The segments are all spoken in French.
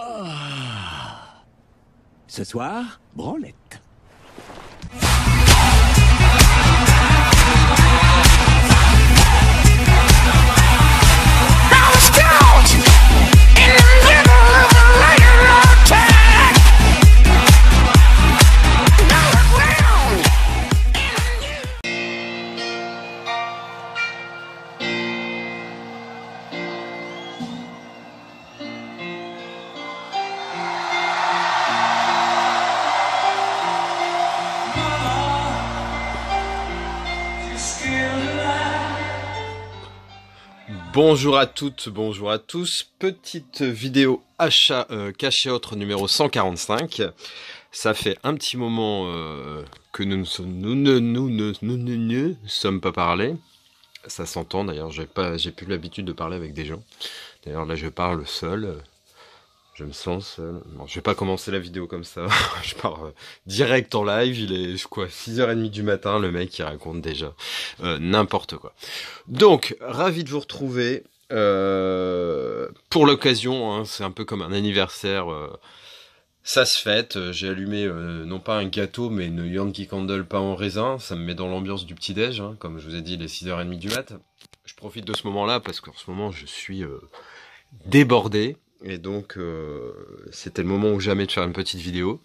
Ah. Ce soir, branlette. Bonjour à toutes, bonjour à tous. Petite vidéo achat euh, caché autre numéro 145. Ça fait un petit moment euh, que nous ne sommes, nous nous sommes pas parlés. Ça s'entend d'ailleurs, j'ai pas, j'ai plus l'habitude de parler avec des gens. D'ailleurs là je parle seul, je me sens je vais pas commencer la vidéo comme ça. je pars euh, direct en live. Il est quoi 6h30 du matin. Le mec il raconte déjà euh, n'importe quoi. Donc, ravi de vous retrouver. Euh, pour l'occasion, hein. c'est un peu comme un anniversaire. ça se fête. J'ai allumé non pas un gâteau, mais une Yankee Candle pas en raisin. Ça me met dans l'ambiance du petit déj, hein, comme je vous ai dit, les 6h30 du mat. Je profite de ce moment-là parce qu'en ce moment je suis débordé. Et donc, euh, c'était le moment ou jamais de faire une petite vidéo.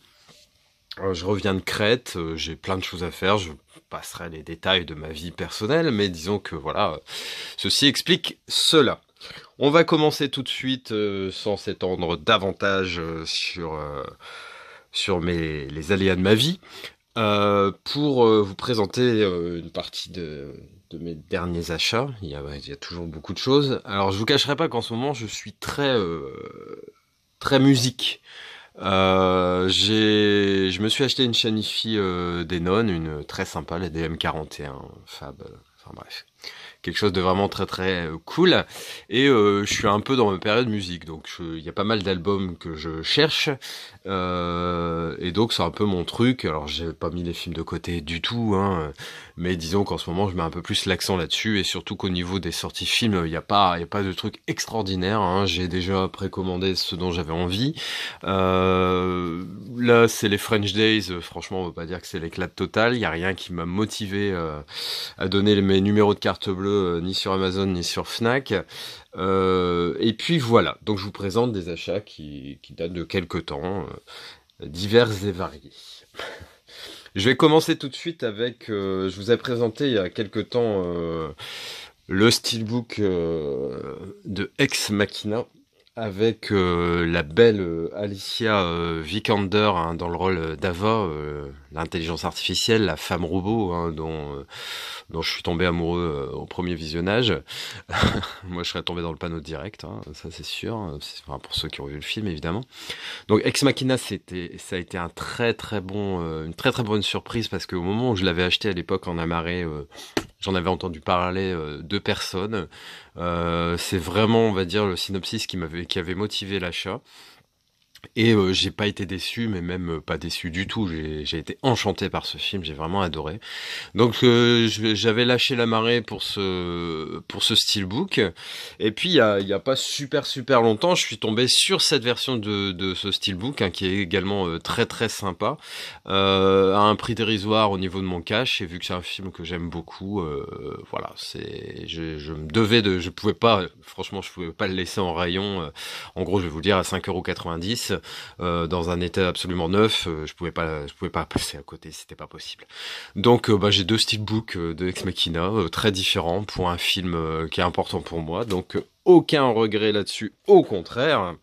Euh, je reviens de Crète, euh, j'ai plein de choses à faire, je passerai les détails de ma vie personnelle, mais disons que voilà, ceci explique cela. On va commencer tout de suite, sans s'étendre davantage sur, sur les aléas de ma vie, pour vous présenter une partie de, de mes derniers achats. Il y, a, il toujours beaucoup de choses. Alors, je vous cacherai pas qu'en ce moment, je suis très, euh, très musique. Euh, j'ai, je me suis acheté une chaîne euh, Denon, une très sympa, la DM41 Fab. Enfin bref quelque chose de vraiment très très euh, cool. Et euh, je suis un peu dans ma période musique, donc il y a pas mal d'albums que je cherche. Euh, et donc c'est un peu mon truc. Alors j'ai pas mis les films de côté du tout, hein, mais disons qu'en ce moment je mets un peu plus l'accent là-dessus et surtout qu'au niveau des sorties films, il n'y a pas pas de truc extraordinaire. Hein. J'ai déjà précommandé ce dont j'avais envie. là c'est les French Days. Franchement, on ne peut pas dire que c'est l'éclat total. Il n'y a rien qui m'a motivé à donner mes numéros de carte bleue euh, ni sur Amazon ni sur Fnac. Euh, et puis voilà, donc je vous présente des achats qui, datent de quelques temps, euh, divers et variés. je vais commencer tout de suite avec, je vous ai présenté il y a quelques temps le steelbook de Ex Machina avec euh, la belle euh, Alicia euh, Vikander hein, dans le rôle d'Ava, l'intelligence artificielle, la femme robot hein, dont, dont je suis tombé amoureux au premier visionnage. Moi, je serais tombé dans le panneau direct, hein, ça c'est sûr, pour ceux qui ont vu le film évidemment. Donc Ex Machina, c'était, ça a été un très très bon, une très très bonne surprise parce qu'au moment où je l'avais acheté à l'époque en amarré J'en avais entendu parler euh, deux personnes. Euh, c'est vraiment, on va dire, le synopsis qui m'avait, qui avait motivé l'achat. Et euh, j'ai pas été déçu, mais même euh, pas déçu du tout. J'ai été enchanté par ce film, j'ai vraiment adoré. Donc euh, j'avais lâché la marée pour ce pour ce steelbook. Et puis il y a, y a, pas super super longtemps, je suis tombé sur cette version de, de ce steelbook hein, qui est également très très sympa à un prix dérisoire au niveau de mon cash. Et vu que c'est un film que j'aime beaucoup, voilà, c'est je, je, me devais de, je pouvais pas, franchement, je pouvais pas le laisser en rayon. En gros, je vais vous le dire à 5,90€ euh, dans un état absolument neuf. Euh, je pouvais pas, je pouvais pas passer à côté, c'était pas possible. Donc euh, bah, j'ai deux steelbooks de Ex Machina très différents pour un film qui est important pour moi. Donc aucun regret là-dessus, au contraire.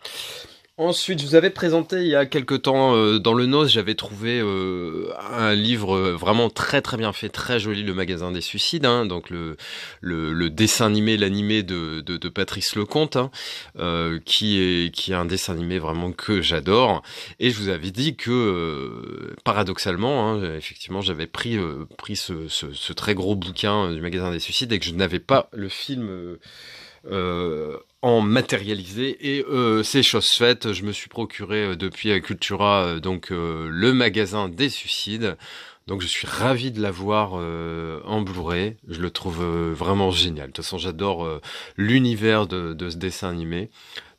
Ensuite, je vous avais présenté il y a quelques temps euh, dans le NOS, j'avais trouvé euh, un livre euh, vraiment très très bien fait, très joli, le magasin des suicides, hein, donc le, le, dessin animé, l'animé de, Patrice Lecomte, hein, qui, est, qui est un dessin animé vraiment que j'adore. Et je vous avais dit que, paradoxalement, hein, effectivement, j'avais pris, pris ce, très gros bouquin du magasin des suicides et que je n'avais pas le film... Euh, en matérialisé et euh, c'est chose faite. Je me suis procuré euh, depuis euh, Cultura donc le magasin des suicides. Donc je suis ravi de l'avoir en blu Je le trouve vraiment génial. De toute façon, j'adore l'univers de, de, ce dessin animé,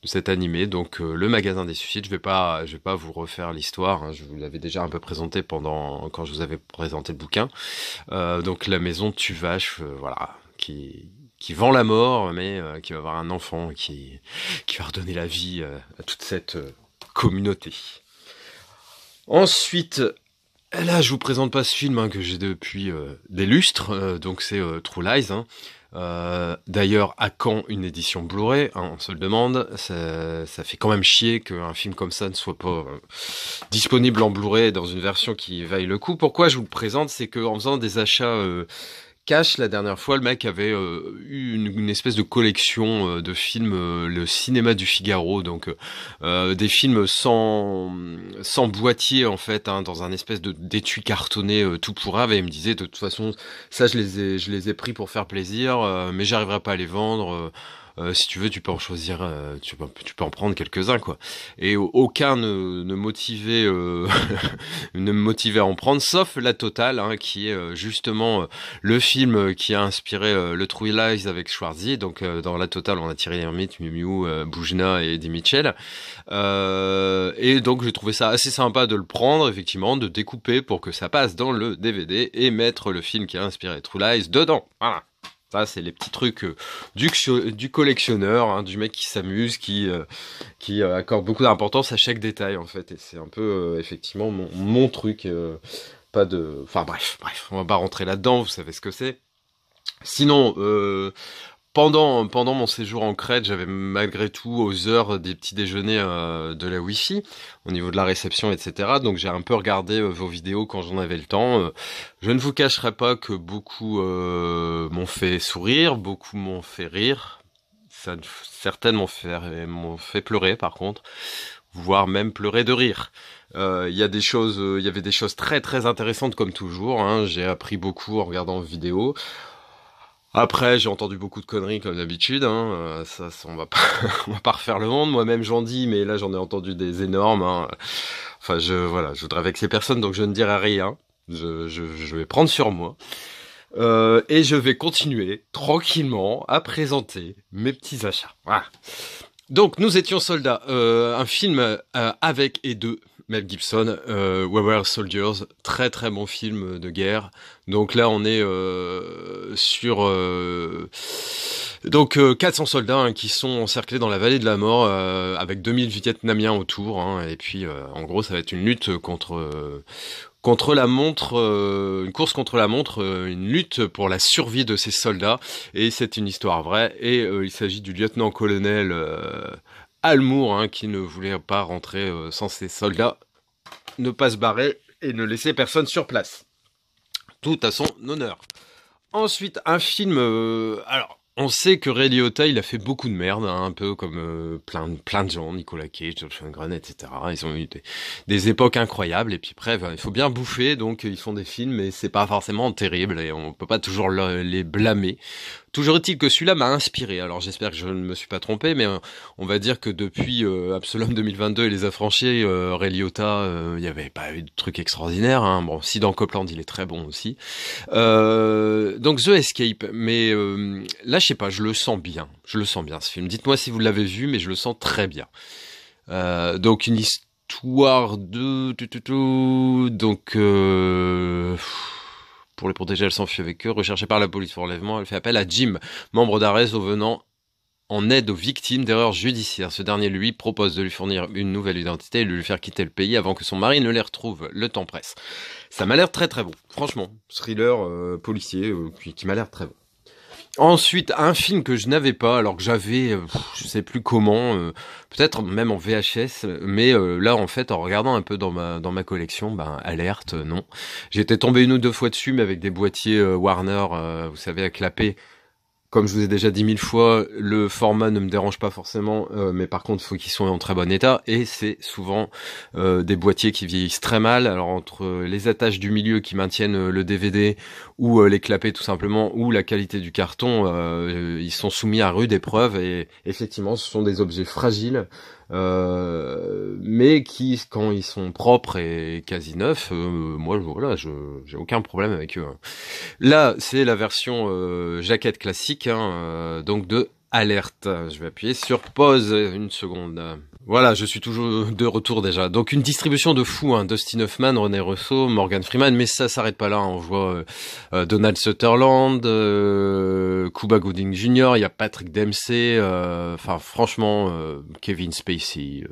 de cet animé. Donc le magasin des suicides. Je vais pas, je vais pas vous refaire l'histoire. Hein. Je vous l'avais déjà un peu présenté pendant quand je vous avais présenté le bouquin. donc la maison Tuvache, voilà, qui qui vend la mort, mais euh, qui va avoir un enfant qui, qui va redonner la vie euh, à toute cette euh, communauté. Ensuite, là, je vous présente pas ce film hein, que j'ai depuis des lustres, donc c'est True Lies. Hein. D'ailleurs, à quand une édition Blu-ray hein, On se le demande. Ça, ça, fait quand même chier qu'un film comme ça ne soit pas disponible en Blu-ray dans une version qui vaille le coup. Pourquoi je vous le présente C'est qu'en faisant des achats Cash, la dernière fois, le mec avait euh, eu une, espèce de collection euh, de films, euh, le cinéma du Figaro, donc des films sans sans boîtier en fait, hein, dans un espèce de d'étui cartonné tout pourra Et il me disait de toute façon, ça je les ai je les ai pris pour faire plaisir, mais j'arriverai pas à les vendre. Euh, si tu veux, tu peux en choisir, euh, tu, peux, en prendre quelques-uns, quoi. Et aucun ne, ne euh, ne me motivait à en prendre, sauf la totale, hein, qui est justement le film qui a inspiré le True Lies avec Schwarzy. Donc, dans la totale, on a tiré Hermite, Miu Miu, Boujna et Eddie Mitchell. et donc, j'ai trouvé ça assez sympa de le prendre, effectivement, de découper pour que ça passe dans le DVD et mettre le film qui a inspiré True Lies dedans. Voilà. Ça, c'est les petits trucs euh, du, collectionneur, hein, du mec qui s'amuse, qui, euh, euh, accorde beaucoup d'importance à chaque détail, en fait. Et c'est un peu, effectivement, mon, truc. pas de... Enfin, bref, bref, on va pas rentrer là-dedans, vous savez ce que c'est. Sinon, pendant, pendant mon séjour en Crète, j'avais malgré tout aux heures des petits déjeuners euh, de la Wi-Fi, au niveau de la réception, etc. Donc j'ai un peu regardé euh, vos vidéos quand j'en avais le temps. Euh, je ne vous cacherai pas que beaucoup m'ont fait sourire, beaucoup m'ont fait rire. Ça, certaines m'ont fait, fait pleurer par contre, voire même pleurer de rire. Il y a des choses, il y avait des choses très très intéressantes comme toujours. Hein. J'ai appris beaucoup en regardant vos vidéos. Après, j'ai entendu beaucoup de conneries comme d'habitude. Hein. Euh, ça, on va pas, va pas refaire le monde. Moi-même, j'en dis, mais là, j'en ai entendu des énormes. Hein. Enfin, je, voilà, je voudrais avec ces personnes, donc je ne dirai rien. Je, vais prendre sur moi. Euh, et je vais continuer tranquillement à présenter mes petits achats. Donc, nous étions soldats, euh, un film avec et de Mel Gibson, We euh, Were Soldiers, très très bon film de guerre. Donc là, on est euh, sur euh, donc 400 soldats hein, qui sont encerclés dans la vallée de la mort avec 2000 Vietnamiens autour. Hein. et puis, en gros, ça va être une lutte contre contre la montre, une course contre la montre, une lutte pour la survie de ces soldats. Et c'est une histoire vraie. Et il s'agit du lieutenant-colonel Almour, hein, qui ne voulait pas rentrer euh, sans ses soldats, ne pas se barrer et ne laisser personne sur place. Tout à son honneur. Ensuite, un film. Euh, alors, on sait que Ray Liotta, il a fait beaucoup de merde, hein, un peu comme euh, plein, plein de gens, Nicolas Cage, George etc. Ils ont eu des, époques incroyables, et puis bref, il faut bien bouffer, donc ils font des films, mais c'est pas forcément terrible, et on peut pas toujours les blâmer. Toujours est-il que celui-là m'a inspiré. Alors j'espère que je ne me suis pas trompé, mais euh, on va dire que depuis euh, Absalom 2022 et Les Affranchis, euh, euh il n'y avait pas eu de truc extraordinaire. Hein. Bon, si dans Copland, il est très bon aussi. Euh, donc The Escape, mais là, je sais pas, je le sens bien. Je le sens bien ce film. Dites-moi si vous l'avez vu, mais je le sens très bien. donc une histoire de... Donc... Pour les protéger, elle s'enfuit avec eux. Recherchée par la police pour enlèvement, elle fait appel à Jim, membre d'ARES, au venant en aide aux victimes d'erreurs judiciaires. Ce dernier lui propose de lui fournir une nouvelle identité et de lui faire quitter le pays avant que son mari ne les retrouve. Le temps presse. Ça m'a l'air très très bon. Franchement, thriller euh, policier euh, qui, qui m'a l'air très bon. Ensuite, un film que je n'avais pas, alors que j'avais, euh, je sais plus comment, euh, peut-être même en VHS, mais euh, là, en fait, en regardant un peu dans ma, dans ma collection, ben, alerte, non. J'étais tombé une ou deux fois dessus, mais avec des boîtiers Warner, vous savez, à clapper, comme je vous ai déjà dit mille fois, le format ne me dérange pas forcément, euh, mais par contre, il faut qu'ils soient en très bon état. Et c'est souvent euh, des boîtiers qui vieillissent très mal. Alors entre les attaches du milieu qui maintiennent euh, le DVD ou les clapets tout simplement, ou la qualité du carton, ils sont soumis à rude épreuve. Et effectivement, ce sont des objets fragiles euh, mais qui, quand ils sont propres et quasi neufs, euh, moi, voilà, je j'ai aucun problème avec eux. Hein. Là, c'est la version euh, jaquette classique, hein, euh, donc de alerte. Je vais appuyer sur pause une seconde. Voilà, je suis toujours de retour déjà. Donc une distribution de fous, hein. Dustin Hoffman, René Russo, Morgan Freeman, mais ça s'arrête pas là. Hein. On voit euh, euh, Donald Sutherland, Kuba euh, Cuba Gooding Jr., il y a Patrick Dempsey, enfin franchement Kevin Spacey.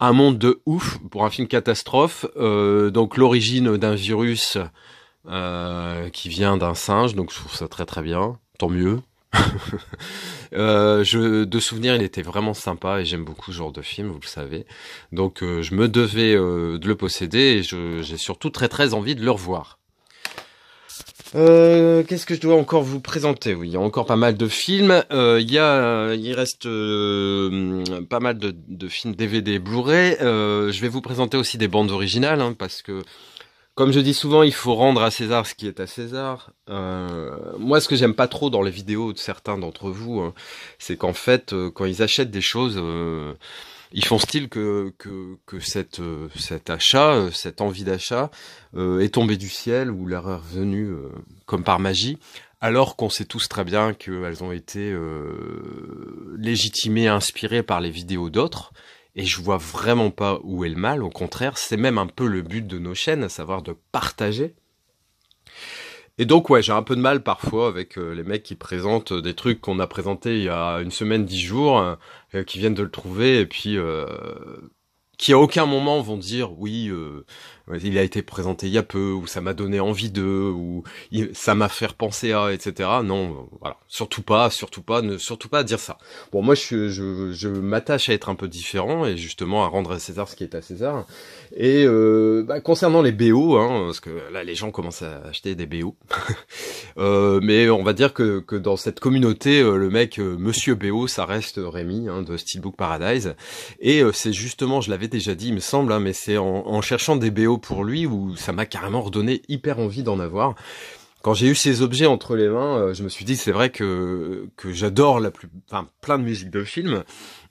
un monde de ouf pour un film catastrophe. donc l'origine d'un virus qui vient d'un singe, donc je trouve ça très très bien. Tant mieux. Euh, je, de souvenir, il était vraiment sympa et j'aime beaucoup ce genre de film, vous le savez. Donc euh, je me devais euh, de le posséder et j'ai surtout très très envie de le revoir. Qu'est-ce que je dois encore vous présenter Oui, il y a encore pas mal de films. il y a, il reste pas mal de, films DVD Blu-ray. je vais vous présenter aussi des bandes originales hein, parce que comme je dis souvent, il faut rendre à César ce qui est à César. Euh, moi, ce que j'aime pas trop dans les vidéos de certains d'entre vous, hein, c'est qu'en fait, euh, quand ils achètent des choses, euh, ils font style que que, que cette, cet achat, cette envie d'achat, est tombée du ciel ou leur est revenue comme par magie, alors qu'on sait tous très bien qu'elles ont été légitimées, inspirées par les vidéos d'autres et je vois vraiment pas où est le mal. Au contraire, c'est même un peu le but de nos chaînes, à savoir de partager. Et donc ouais, j'ai un peu de mal parfois avec euh, les mecs qui présentent euh, des trucs qu'on a présentés il y a une semaine, dix jours, euh, qui viennent de le trouver, et puis qui à aucun moment vont dire oui euh, il a été présenté il y a peu ou ça m'a donné envie de ou ça m'a fait penser à etc non voilà surtout pas surtout pas ne surtout pas dire ça bon moi je je, je m'attache à être un peu différent et justement à rendre à César ce qui est à César et euh, bah, concernant les BO hein, parce que là les gens commencent à acheter des BO euh, mais on va dire que que dans cette communauté euh, le mec euh, Monsieur BO ça reste Rémi hein, de Steelbook Paradise et euh, c'est justement je l'avais déjà dit, il me semble, hein, mais c'est en, cherchant des BO pour lui où ça m'a carrément redonné hyper envie d'en avoir. Quand j'ai eu ces objets entre les mains, euh, je me suis dit c'est vrai que que j'adore la plus, enfin plein de musique de film,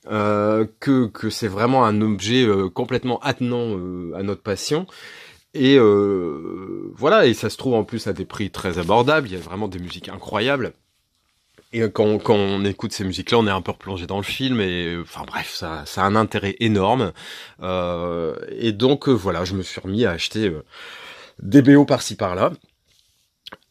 euh, que que c'est vraiment un objet euh, complètement attenant à notre passion. Et voilà, et ça se trouve en plus à des prix très abordables. Il y a vraiment des musiques incroyables. Et euh, quand, on écoute ces musiques-là, on est un peu plongé dans le film. Et euh, enfin bref, ça, ça a un intérêt énorme. Euh, et donc euh, voilà, je me suis remis à acheter des BO par-ci par-là.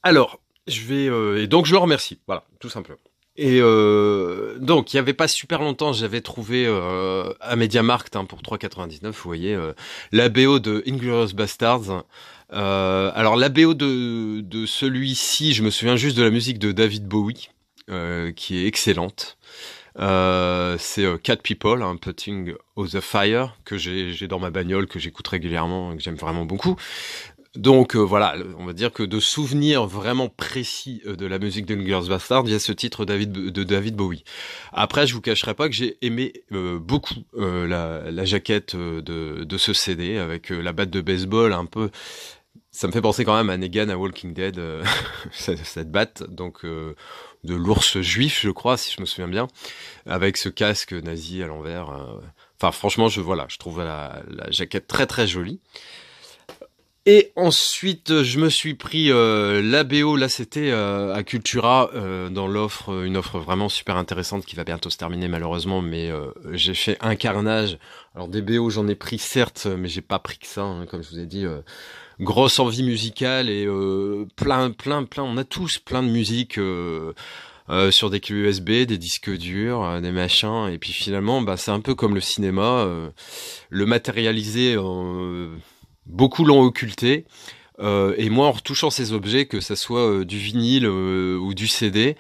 Alors, je vais et donc je le remercie. Voilà, tout simplement. Et euh, donc, il n'y avait pas super longtemps, j'avais trouvé euh, à Mediamarkt hein, pour 3,99, vous voyez, la BO de Inglourious Bastards. alors, la BO de, de celui-ci, je me souviens juste de la musique de David Bowie. Euh, qui est excellente. Euh, c'est euh, Cat People, un hein, Putting of the Fire, que j'ai dans ma bagnole, que j'écoute régulièrement et que j'aime vraiment beaucoup. Donc euh, voilà, on va dire que de souvenirs vraiment précis euh, de la musique de Girls Bastard, il y a ce titre David, de David Bowie. Après, je vous cacherai pas que j'ai aimé beaucoup la, la, jaquette de, de, ce CD avec la batte de baseball un peu ça me fait penser quand même à Negan à Walking Dead, cette batte. Donc euh, de l'ours juif, je crois, si je me souviens bien, avec ce casque nazi à l'envers. Euh. Enfin, franchement, je voilà, je trouve la, jaquette très très jolie. Et ensuite, je me suis pris euh, la BO, là c'était à euh, Cultura, dans l'offre, une offre vraiment super intéressante qui va bientôt se terminer malheureusement, mais j'ai fait un carnage. Alors des BO j'en ai pris certes, mais j'ai pas pris que ça, hein, comme je vous ai dit grosse envie musicale et euh, plein, plein, plein. On a tous plein de musique. Euh, euh, sur des clés USB, des disques durs, des machins. Et puis finalement, bah, c'est un peu comme le cinéma. le matérialisé, beaucoup l'ont occulté. et moi, en retouchant ces objets, que ça soit du vinyle ou du CD,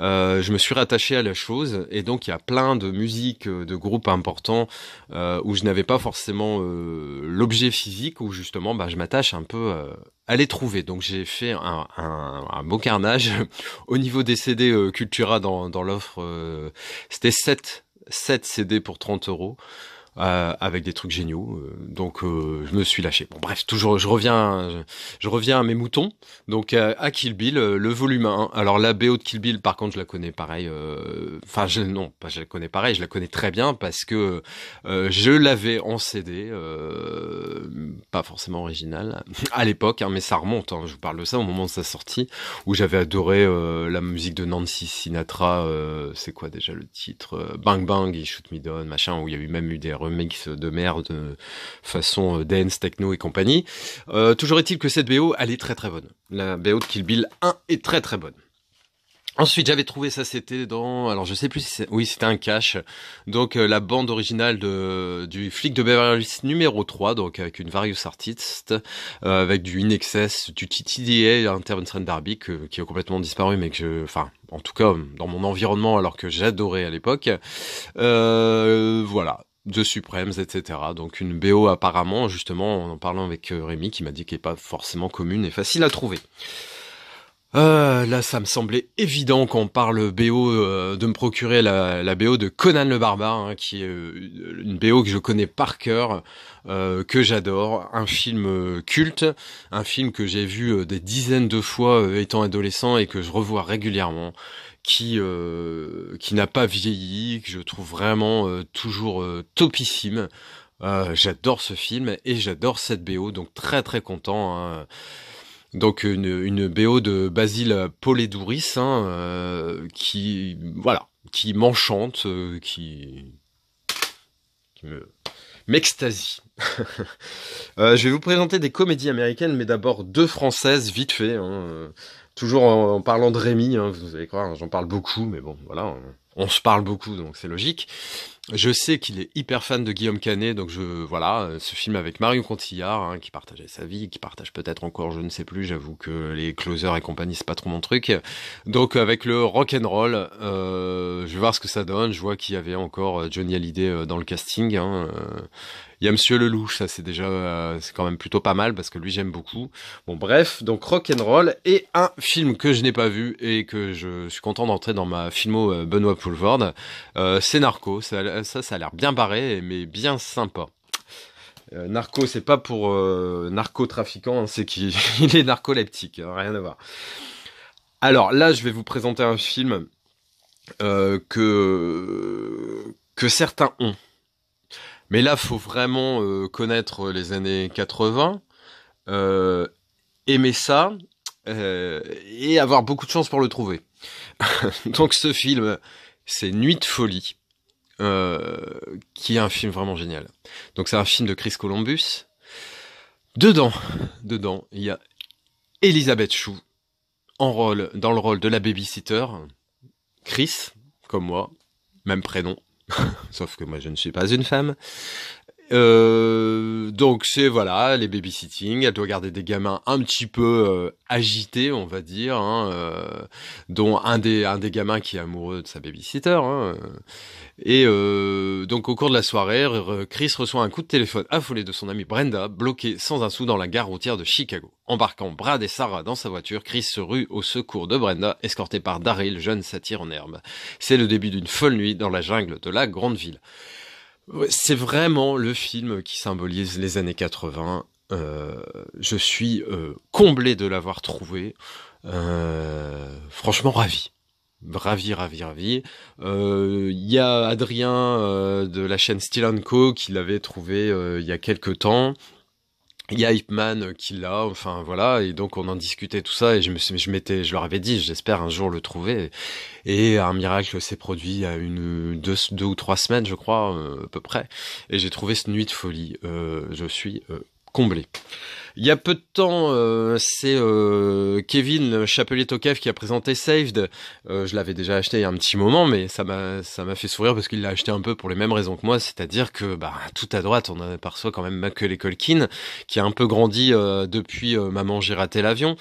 euh, je me suis rattaché à la chose et donc il y a plein de musiques, euh, de groupes importants euh, où je n'avais pas forcément euh, l'objet physique où justement bah, je m'attache un peu euh, à les trouver. Donc j'ai fait un, un, un, beau carnage au niveau des CD Cultura dans, dans l'offre. C'était 7, 7 CD pour 30 euros. Euh, avec des trucs géniaux. Euh, donc euh, je me suis lâché. Bon bref, toujours je reviens je, reviens à mes moutons. Donc à Kill Bill, le volume 1. Alors la BO de Kill Bill par contre, je la connais pareil enfin je non, pas je la connais pareil, je la connais très bien parce que je l'avais en CD pas forcément original à l'époque hein, mais ça remonte hein, je vous parle de ça au moment de sa sortie où j'avais adoré la musique de Nancy Sinatra c'est quoi déjà le titre Bang Bang, il Shoot Me Down, machin où il y a eu même eu des mix de merde façon euh, dance, techno et compagnie. Euh, toujours est-il que cette BO, elle est très très bonne. La BO de Kill Bill 1 est très très bonne. Ensuite, j'avais trouvé ça, c'était dans, alors je sais plus si c'est, oui, c'était un cache. Donc, euh, la bande originale de, du flic de Beverly Hills numéro 3, donc avec une Various Artist, avec du In Excess, du TTDA, Intervention Darby, qui a complètement disparu, mais que je, enfin, en tout cas, dans mon environnement, alors que j'adorais à l'époque. voilà de Supremes, etc. Donc une BO apparemment, justement, en parlant avec euh, Rémi, qui m'a dit qu'elle n'est pas forcément commune et facile à trouver. Euh, là, ça me semblait évident qu'on parle BO euh, de me procurer la, BO de Conan le Barbare, hein, qui est une BO que je connais par cœur, que j'adore, un film culte, un film que j'ai vu des dizaines de fois étant adolescent et que je revois régulièrement qui, euh, qui n'a pas vieilli, que je trouve vraiment euh, toujours euh, topissime. j'adore ce film et j'adore cette BO, donc très très content. Hein. Donc une, une, BO de Basile Polédouris hein, qui voilà qui m'enchante, qui, qui me m'extasie. je vais vous présenter des comédies américaines, mais d'abord deux françaises vite fait. Hein. Toujours en, parlant de Rémi, hein, vous allez croire, hein, j'en parle beaucoup, mais bon, voilà. Hein on se parle beaucoup, donc c'est logique. Je sais qu'il est hyper fan de Guillaume Canet, donc je voilà, euh, ce film avec Marion Contillard hein, qui partageait sa vie, qui partage peut-être encore, je ne sais plus. J'avoue que les closers et compagnie, c'est pas trop mon truc. Donc avec le rock and roll, euh, je vais voir ce que ça donne. Je vois qu'il y avait encore euh, Johnny Hallyday dans le casting. Hein, Il y a Monsieur Lelouch, ça c'est déjà, c'est quand même plutôt pas mal parce que lui j'aime beaucoup. Bon bref, donc rock'n'roll and et un film que je n'ai pas vu et que je suis content d'entrer dans ma filmo Benoît euh, c'est Narco, ça, ça, a l'air bien barré, mais bien sympa. Euh, narco, c'est pas pour narco euh, narcotrafiquant, hein, c'est qu'il est narcoleptique, hein, rien à voir. Alors là, je vais vous présenter un film que, que certains ont. Mais là, faut vraiment connaître les années 80, aimer ça et avoir beaucoup de chance pour le trouver. Donc ce film, c'est Nuit de folie, euh, qui est un film vraiment génial. Donc c'est un film de Chris Columbus. Dedans, dedans, il y a Elisabeth Chou en rôle, dans le rôle de la babysitter. Chris, comme moi, même prénom, sauf que moi je ne suis pas une femme. Euh, donc c'est voilà les babysitting. Elle doit garder des gamins un petit peu euh, agités, on va dire, hein, euh, dont un des un des gamins qui est amoureux de sa babysitter. Hein, et donc au cours de la soirée, Chris reçoit un coup de téléphone affolé de son amie Brenda, bloquée sans un sou dans la gare routière de Chicago. Embarquant Brad et Sarah dans sa voiture, Chris se rue au secours de Brenda, escorté par Daryl, jeune satire en herbe. C'est le début d'une folle nuit dans la jungle de la grande ville. C'est vraiment le film qui symbolise les années 80. Euh, je suis euh, comblé de l'avoir trouvé. Euh, franchement, ravi. Ravi, ravi, ravi. Il y a Adrien de la chaîne Still Co qui l'avait trouvé il y a quelques temps il y a Hipman euh, qui l'a, enfin voilà, et donc on en discutait tout ça, et je me je m'étais, je leur avais dit, j'espère un jour le trouver, et un miracle s'est produit à une deux, deux ou trois semaines, je crois, euh, à peu près, et j'ai trouvé ce nuit de folie. Euh, je suis il y a peu de temps, euh, c'est euh, Kevin chapelier tokev qui a présenté Saved. Euh, je l'avais déjà acheté il y a un petit moment, mais ça m'a fait sourire parce qu'il l'a acheté un peu pour les mêmes raisons que moi, c'est-à-dire que bah tout à droite, on aperçoit quand même Macaulay Colkin, qui a un peu grandi depuis Maman j'ai raté l'avion,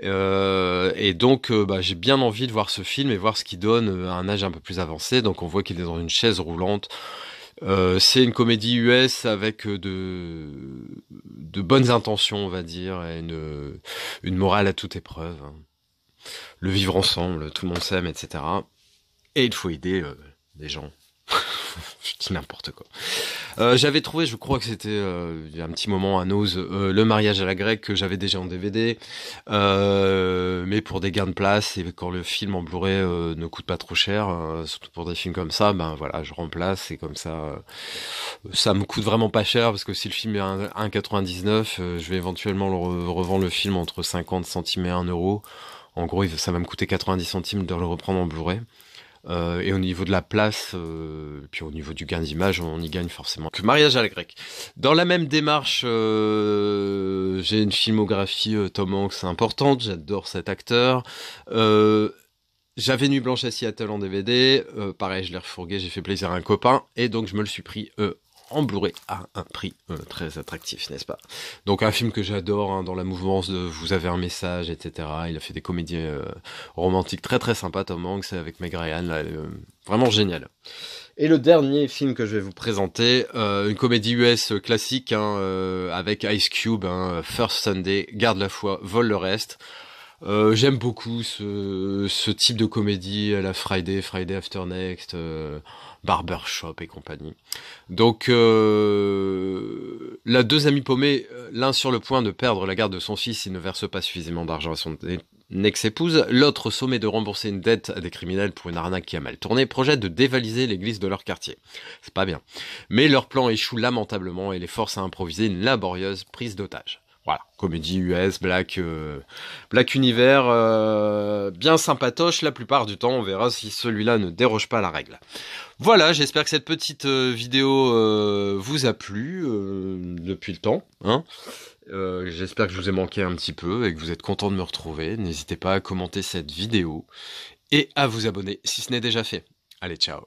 et donc bah, j'ai bien envie de voir ce film et voir ce qu'il donne à un âge un peu plus avancé. Donc on voit qu'il est dans une chaise roulante. Euh, c'est une comédie US avec euh, de, bonnes intentions, on va dire, et une, morale à toute épreuve. Hein. Le vivre ensemble, tout le monde s'aime, etc. Et il faut aider euh, les gens je dis n'importe quoi. Euh, j'avais trouvé, je crois que c'était euh, il y a un petit moment à Nose, euh, le mariage à la grecque que j'avais déjà en DVD, mais pour des gains de place et quand le film en Blu-ray ne coûte pas trop cher, surtout pour des films comme ça, ben voilà, je remplace et comme ça, ça me coûte vraiment pas cher parce que si le film est 1,99, je vais éventuellement le revendre le film entre 50 centimes et 1 euro. En gros, ça va me coûter 90 centimes de le reprendre en Blu-ray. Euh, et au niveau de la place, euh, puis au niveau du gain d'image, on y gagne forcément. Que mariage à la grecque. Dans la même démarche, euh, j'ai une filmographie Tom Hanks importante. J'adore cet acteur. j'avais Nuit Blanche à Seattle en DVD, pareil je l'ai refourgué, j'ai fait plaisir à un copain, et donc je me le suis pris en à un prix euh, très attractif, n'est-ce pas Donc un film que j'adore hein, dans la mouvance de Vous avez un message, etc. Il a fait des comédies euh, romantiques très très sympas, Tom Hanks avec Meg Ryan, euh, vraiment génial. Et le dernier film que je vais vous présenter, une comédie US classique hein, avec Ice Cube, hein, First Sunday, Garde la foi, vole le reste. Euh, j'aime beaucoup ce, type de comédie, à la Friday, Friday After Next, euh, Barbershop et compagnie. Donc, euh, la deux amis paumés, euh, l'un sur le point de perdre la garde de son fils, il ne verse pas suffisamment d'argent à son ex-épouse, l'autre sommet de rembourser une dette à des criminels pour une arnaque qui a mal tourné, projette de dévaliser l'église de leur quartier. C'est pas bien. Mais leur plan échoue lamentablement et les force à improviser une laborieuse prise d'otage. Voilà, comédie US, black, euh, black univers, euh, bien sympatoche la plupart du temps. On verra si celui-là ne déroge pas la règle. Voilà, j'espère que cette petite euh, vidéo vous a plu depuis le temps. Hein. j'espère que je vous ai manqué un petit peu et que vous êtes content de me retrouver. N'hésitez pas à commenter cette vidéo et à vous abonner si ce n'est déjà fait. Allez, ciao